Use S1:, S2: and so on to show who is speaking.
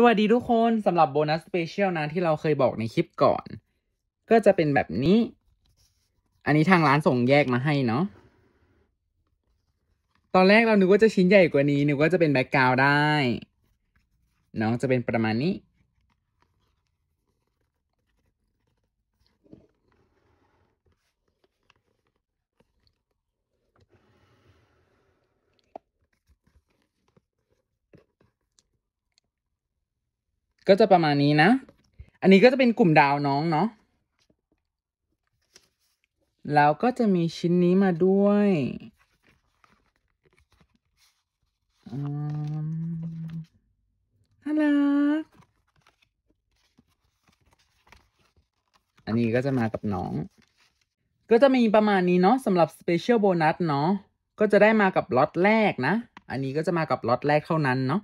S1: สวัสดีทุกคนสำหรับโบนัสสเปเชียลนะ ที่เราเคยบอกในคลิปก่อน ก็จะเป็นแบบนี้ อันนี้ทางร้านส่งแยกมาให้เนาะตอนแรกเรานึกว่าจะชิ้นใหญ่กว่านี้นึกว่าจะเป็นแบ็กกราวได้น้องจะเป็นประมาณนี้ก็จะประมาณนี้นะ อันนี้ก็จะเป็นกลุ่มดาวน้องเนาะ แล้วก็จะมีชิ้นนี้มาด้วยน่ารักอันนี้ก็จะมากับน้อง ก็จะมีประมาณนี้เนาะสำหรับสเปเชียลโบนัสเนาะ ก็จะได้มากับล็อตแรกนะ อันนี้ก็จะมากับล็อตแรกเท่านั้นเนาะ